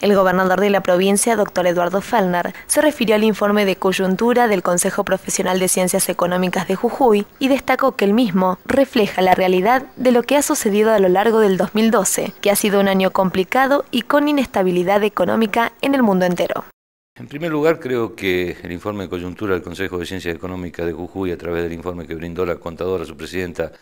El gobernador de la provincia, doctor Eduardo Fellner, se refirió al informe de coyuntura del Consejo Profesional de Ciencias Económicas de Jujuy y destacó que el mismo refleja la realidad de lo que ha sucedido a lo largo del 2012, que ha sido un año complicado y con inestabilidad económica en el mundo entero. En primer lugar, creo que el informe de coyuntura del Consejo de Ciencias Económicas de Jujuy, a través del informe que brindó la contadora, su presidenta,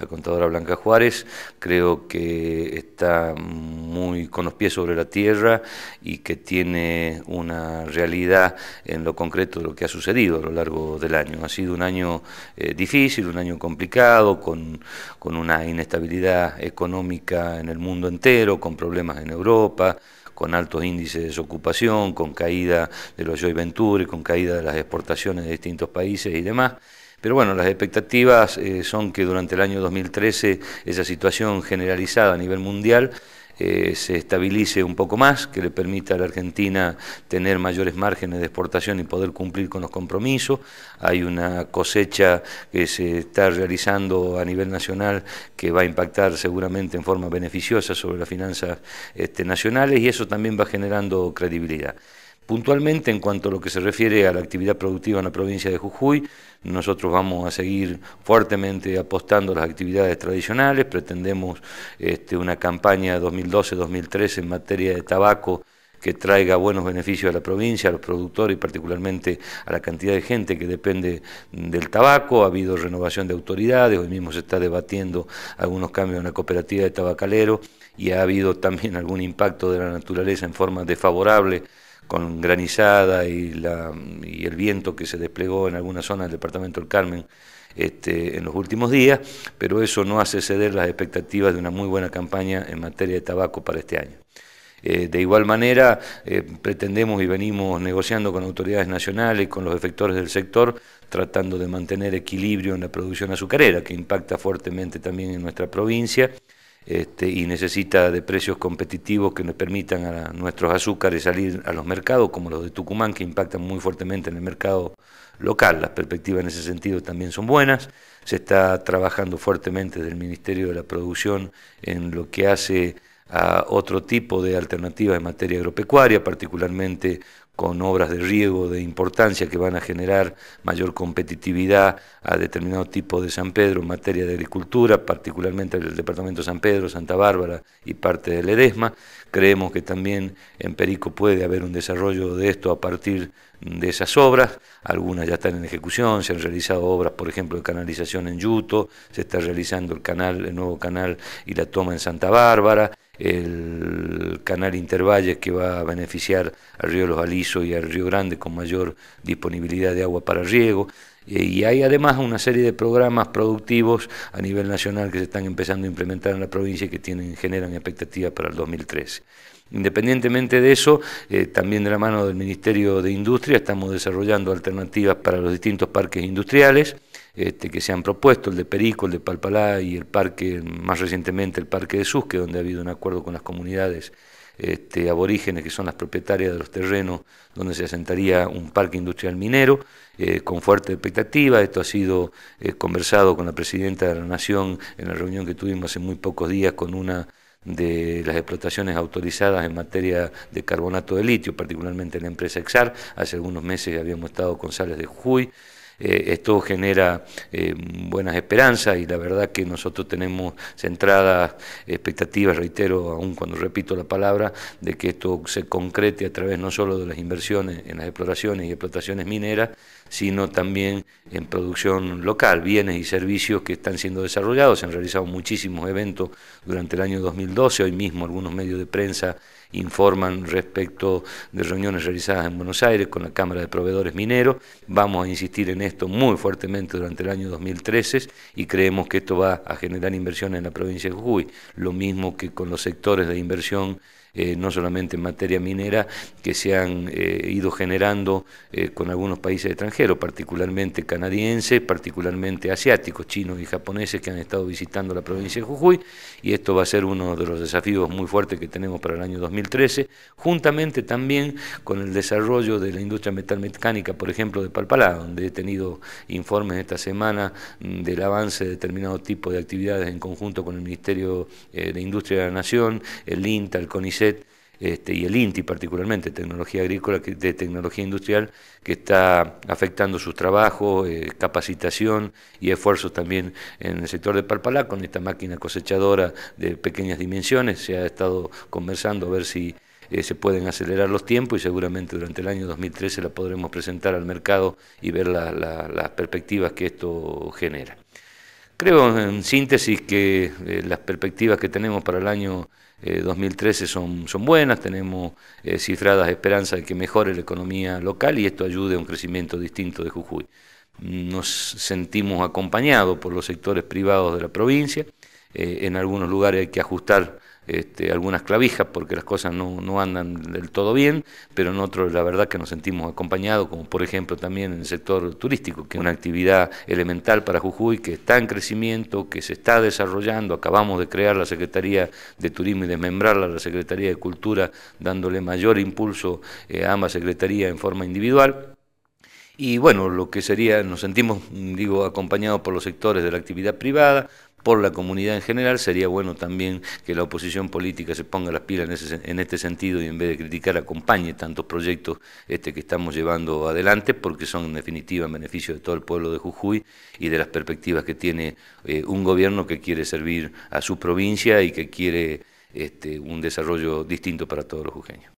la contadora Blanca Juárez. Creo que está muy con los pies sobre la tierra y que tiene una realidad en lo concreto de lo que ha sucedido a lo largo del año. Ha sido un año eh, difícil, un año complicado, con, una inestabilidad económica en el mundo entero, con problemas en Europa con altos índices de desocupación, con caída de los Ventura y con caída de las exportaciones de distintos países y demás. Pero bueno, las expectativas eh, son que durante el año 2013 esa situación generalizada a nivel mundial eh, se estabilice un poco más, que le permita a la Argentina tener mayores márgenes de exportación y poder cumplir con los compromisos. Hay una cosecha que se está realizando a nivel nacional que va a impactar seguramente en forma beneficiosa sobre las finanzas este, nacionales y eso también va generando credibilidad. Puntualmente, en cuanto a lo que se refiere a la actividad productiva en la provincia de Jujuy, nosotros vamos a seguir fuertemente apostando a las actividades tradicionales, pretendemos este, una campaña 2012-2013 en materia de tabaco que traiga buenos beneficios a la provincia, a los productores y particularmente a la cantidad de gente que depende del tabaco. Ha habido renovación de autoridades, hoy mismo se está debatiendo algunos cambios en la cooperativa de tabacalero y ha habido también algún impacto de la naturaleza en forma desfavorable con granizada y, y el viento que se desplegó en algunas zonas del departamento del Carmen este, en los últimos días, pero eso no hace ceder las expectativas de una muy buena campaña en materia de tabaco para este año. Eh, de igual manera, eh, pretendemos y venimos negociando con autoridades nacionales, con los efectores del sector, tratando de mantener equilibrio en la producción azucarera, que impacta fuertemente también en nuestra provincia. Este, y necesita de precios competitivos que nos permitan a nuestros azúcares salir a los mercados, como los de Tucumán, que impactan muy fuertemente en el mercado local. Las perspectivas en ese sentido también son buenas. Se está trabajando fuertemente desde el Ministerio de la Producción en lo que hace a otro tipo de alternativas en materia agropecuaria, particularmente con obras de riego de importancia que van a generar mayor competitividad a determinado tipo de San Pedro en materia de agricultura, particularmente el departamento San Pedro, Santa Bárbara y parte del Edesma. Creemos que también en Perico puede haber un desarrollo de esto a partir de esas obras. Algunas ya están en ejecución, se han realizado obras, por ejemplo, de canalización en Yuto, se está realizando el canal, el nuevo canal y la toma en Santa Bárbara, el canal Intervalles que va a beneficiar al río Los Alisos y al río Grande con mayor disponibilidad de agua para riego. Eh, y hay además una serie de programas productivos a nivel nacional que se están empezando a implementar en la provincia y que tienen, generan expectativas para el 2013. Independientemente de eso, eh, también de la mano del Ministerio de Industria estamos desarrollando alternativas para los distintos parques industriales. Este, que se han propuesto, el de Perico, el de Palpalá y el parque, más recientemente el parque de Susque, donde ha habido un acuerdo con las comunidades este, aborígenes que son las propietarias de los terrenos donde se asentaría un parque industrial minero, eh, con fuerte expectativa. Esto ha sido eh, conversado con la presidenta de la Nación en la reunión que tuvimos hace muy pocos días con una de las explotaciones autorizadas en materia de carbonato de litio, particularmente la empresa Exar. Hace algunos meses habíamos estado con Sales de Jujuy. Eh, esto genera eh, buenas esperanzas y la verdad que nosotros tenemos centradas expectativas, reitero, aún cuando repito la palabra, de que esto se concrete a través no solo de las inversiones en las exploraciones y explotaciones mineras, sino también en producción local, bienes y servicios que están siendo desarrollados. Se han realizado muchísimos eventos durante el año 2012, hoy mismo algunos medios de prensa informan respecto de reuniones realizadas en Buenos Aires con la Cámara de Proveedores Mineros. Vamos a insistir en esto muy fuertemente durante el año 2013 y creemos que esto va a generar inversión en la provincia de Jujuy, lo mismo que con los sectores de inversión. Eh, no solamente en materia minera, que se han eh, ido generando eh, con algunos países extranjeros, particularmente canadienses, particularmente asiáticos, chinos y japoneses que han estado visitando la provincia de Jujuy, y esto va a ser uno de los desafíos muy fuertes que tenemos para el año 2000 juntamente también con el desarrollo de la industria metalmecánica, por ejemplo, de Palpalá, donde he tenido informes esta semana mm, del avance de determinado tipo de actividades en conjunto con el Ministerio eh, de Industria de la Nación, el INTA, el CONICET, este, y el INTI particularmente, tecnología agrícola, de tecnología industrial, que está afectando sus trabajos, eh, capacitación y esfuerzos también en el sector de Palpalá con esta máquina cosechadora de pequeñas dimensiones. Se ha estado conversando a ver si eh, se pueden acelerar los tiempos y seguramente durante el año 2013 la podremos presentar al mercado y ver las perspectivas que esto genera. Creo en síntesis que eh, las perspectivas que tenemos para el año 2013 eh, son, buenas, tenemos eh, cifradas esperanzas de que mejore la economía local y esto ayude a un crecimiento distinto de Jujuy. Nos sentimos acompañados por los sectores privados de la provincia, en algunos lugares hay que ajustar este, algunas clavijas porque las cosas no, andan del todo bien, pero en otros la verdad que nos sentimos acompañados, como por ejemplo también en el sector turístico, que es una actividad elemental para Jujuy, que está en crecimiento, que se está desarrollando, acabamos de crear la Secretaría de Turismo y desmembrarla, la Secretaría de Cultura, dándole mayor impulso eh, a ambas secretarías en forma individual. Y bueno, lo que sería, nos sentimos, digo, acompañados por los sectores de la actividad privada, por la comunidad en general, sería bueno también que la oposición política se ponga las pilas en, en este sentido y en vez de criticar acompañe tantos proyectos este, que estamos llevando adelante porque son en definitiva en beneficio de todo el pueblo de Jujuy y de las perspectivas que tiene eh, un gobierno que quiere servir a su provincia y que quiere este, un desarrollo distinto para todos los jujeños.